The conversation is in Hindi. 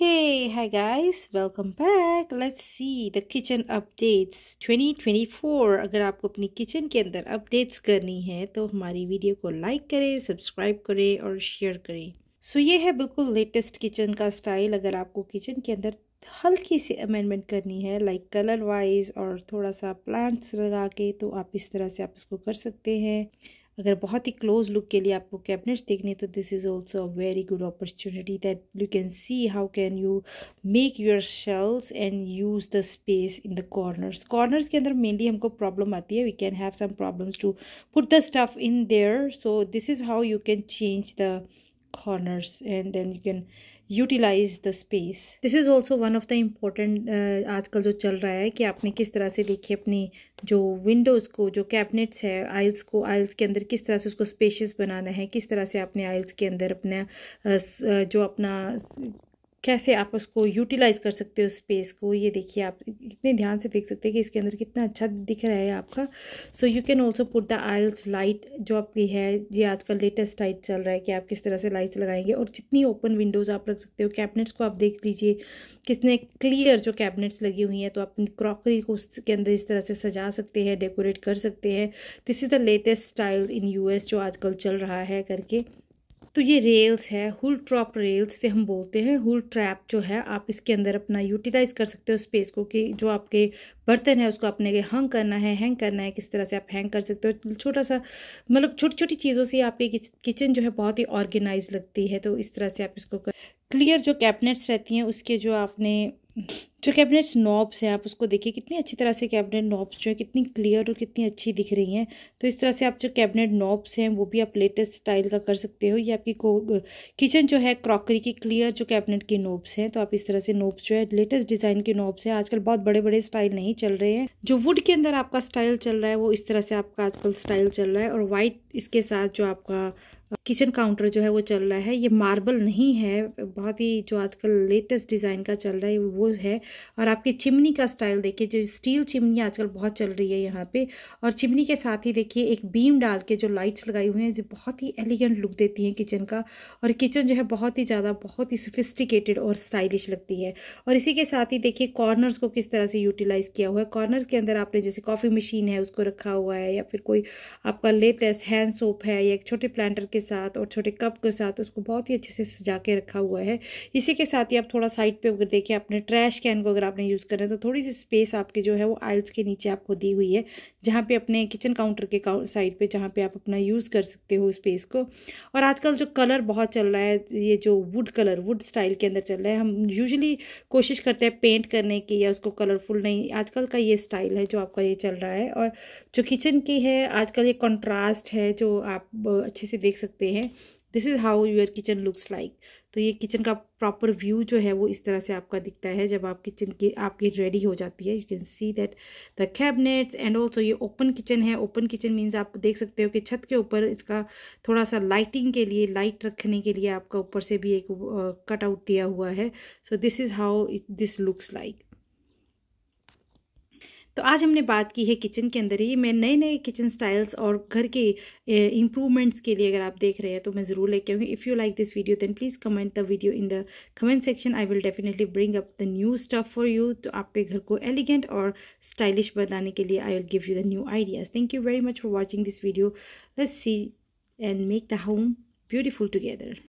Hey, hi guys, welcome back. Let's see the kitchen updates 2024. अगर आपको अपनी किचन के अंदर अपडेट्स करनी है तो हमारी वीडियो को लाइक करें सब्सक्राइब करें और शेयर करें सो so, ये है बिल्कुल लेटेस्ट किचन का स्टाइल अगर आपको किचन के अंदर हल्की सी अमेंडमेंट करनी है लाइक कलर वाइज और थोड़ा सा प्लांट्स लगा के तो आप इस तरह से आप इसको कर सकते हैं अगर बहुत ही क्लोज लुक के लिए आपको कैबिनेट्स देखने तो this is also a very good opportunity that you can see how can you make your shelves and use the space in the corners corners के अंदर मेनली हमको प्रॉब्लम आती है we can have some problems to put the stuff in there so this is how you can change the corners and then you can utilize the space this is also one of the important आजकल जो चल रहा है कि आपने किस तरह से देखिए अपनी जो विंडोज़ को जो कैबिनेट्स है आइल्स को आइल्स के अंदर किस तरह से उसको स्पेशियस बनाना है किस तरह से आपने आइल्स के अंदर अपना uh, uh, जो अपना कैसे आप उसको यूटिलाइज़ कर सकते हो स्पेस को ये देखिए आप इतने ध्यान से देख सकते हैं कि इसके अंदर कितना अच्छा दिख रहा है आपका so you can also put the aisles light जो आपकी है ये आजकल लेटेस्ट लाइट चल रहा है कि आप किस तरह से लाइट्स लगाएंगे और जितनी ओपन विंडोज़ आप रख सकते हो कैबिनेट्स को आप देख लीजिए किसने क्लियर जो कैबिनेट्स लगी हुई हैं तो आप क्रॉकरी को उसके अंदर इस तरह से सजा सकते हैं डेकोरेट कर सकते हैं this is the latest style in you जो आजकल चल रहा है करके तो ये रेल्स है हुल ट्रॉप रेल्स से हम बोलते हैं हुल ट्रैप जो है आप इसके अंदर अपना यूटिलाइज़ कर सकते हो स्पेस को कि जो आपके बर्तन है उसको अपने हंग करना है हैंग करना है किस तरह से आप हैंग कर सकते हो छोटा सा मतलब छोटी छोटी चीज़ों से आपकी किचन जो है बहुत ही ऑर्गेनाइज लगती है तो इस तरह से आप इसको क्लियर जो कैबिनेट्स रहती हैं उसके जो आपने जो कैबिनेट्स नॉब्स हैं आप उसको देखिए कितनी अच्छी तरह से कैबिनेट नॉब्स जो है कितनी क्लियर और कितनी अच्छी दिख रही हैं तो इस तरह से आप जो कैबिनेट नॉब्स हैं वो भी आप लेटेस्ट स्टाइल का कर सकते हो या आपकी किचन जो है क्रॉकरी की क्लियर जो कैबिनेट की नॉब्स हैं तो आप इस तरह से नॉब्स जो है लेटेस्ट डिज़ाइन के नॉब्स हैं आजकल बहुत बड़े बड़े स्टाइल नहीं चल रहे हैं जो वुड के अंदर आपका स्टाइल चल रहा है वो इस तरह से आपका आजकल स्टाइल चल रहा है और वाइट इसके साथ जो आपका किचन काउंटर जो है वो चल रहा है ये मार्बल नहीं है बहुत ही जो आजकल लेटेस्ट डिज़ाइन का चल रहा है वो है और आपकी चिमनी का स्टाइल देखिए जो स्टील चिमनी आजकल बहुत चल रही है यहाँ पे और चिमनी के साथ ही देखिए एक बीम डाल के जो लाइट्स लगाई हुई हैं जो बहुत ही एलिगेंट लुक देती हैं किचन का और किचन जो है बहुत ही ज़्यादा बहुत ही सोफिस्टिकेटेड और स्टाइलिश लगती है और इसी के साथ ही देखिए कॉर्नर्स को किस तरह से यूटिलाइज़ किया हुआ है कॉर्नर्स के अंदर आपने जैसे कॉफ़ी मशीन है उसको रखा हुआ है या फिर कोई आपका लेटेस्ट हैंड सोप है या एक छोटे प्लांटर के के साथ और छोटे कप के साथ उसको बहुत ही अच्छे से सजा के रखा हुआ है इसी के साथ ही आप थोड़ा साइड पे अगर देखें अपने ट्रैश कैन को अगर आपने यूज़ करें तो थोड़ी सी स्पेस आपके जो है वो आइल्स के नीचे आपको दी हुई है जहाँ पर अपने किचन काउंटर के साइड पर जहाँ पर आप अपना यूज़ कर सकते हो स्पेस को और आजकल जो कलर बहुत चल रहा है ये जो वुड कलर वुड स्टाइल के अंदर चल रहा है हम यूजली कोशिश करते हैं पेंट करने की या उसको कलरफुल नहीं आजकल का ये स्टाइल है जो आपका ये चल रहा है और जो किचन की है आजकल ये कॉन्ट्रास्ट है जो आप अच्छे से देख सकते सकते हैं this is how your kitchen looks like तो ये किचन का प्रॉपर व्यू जो है वो इस तरह से आपका दिखता है जब आप किचन की आपकी रेडी हो जाती है you can see that the cabinets and also ये ओपन किचन है ओपन किचन मीन्स आप देख सकते हो कि छत के ऊपर इसका थोड़ा सा लाइटिंग के लिए लाइट रखने के लिए आपका ऊपर से भी एक कट आउट दिया हुआ है so this is how this looks like तो आज हमने बात की है किचन के अंदर ही मैं नए नए किचन स्टाइल्स और घर के इम्प्रूवमेंट्स के लिए अगर आप देख रहे हैं तो मैं ज़रूर लेके आऊँगी if you like this video then please comment the video in the comment section I will definitely bring up the new stuff for you तो आपके घर को एलिगेंट और स्टाइलिश बनाने के लिए I will give you the new ideas thank you very much for watching this video let's see and make the home beautiful together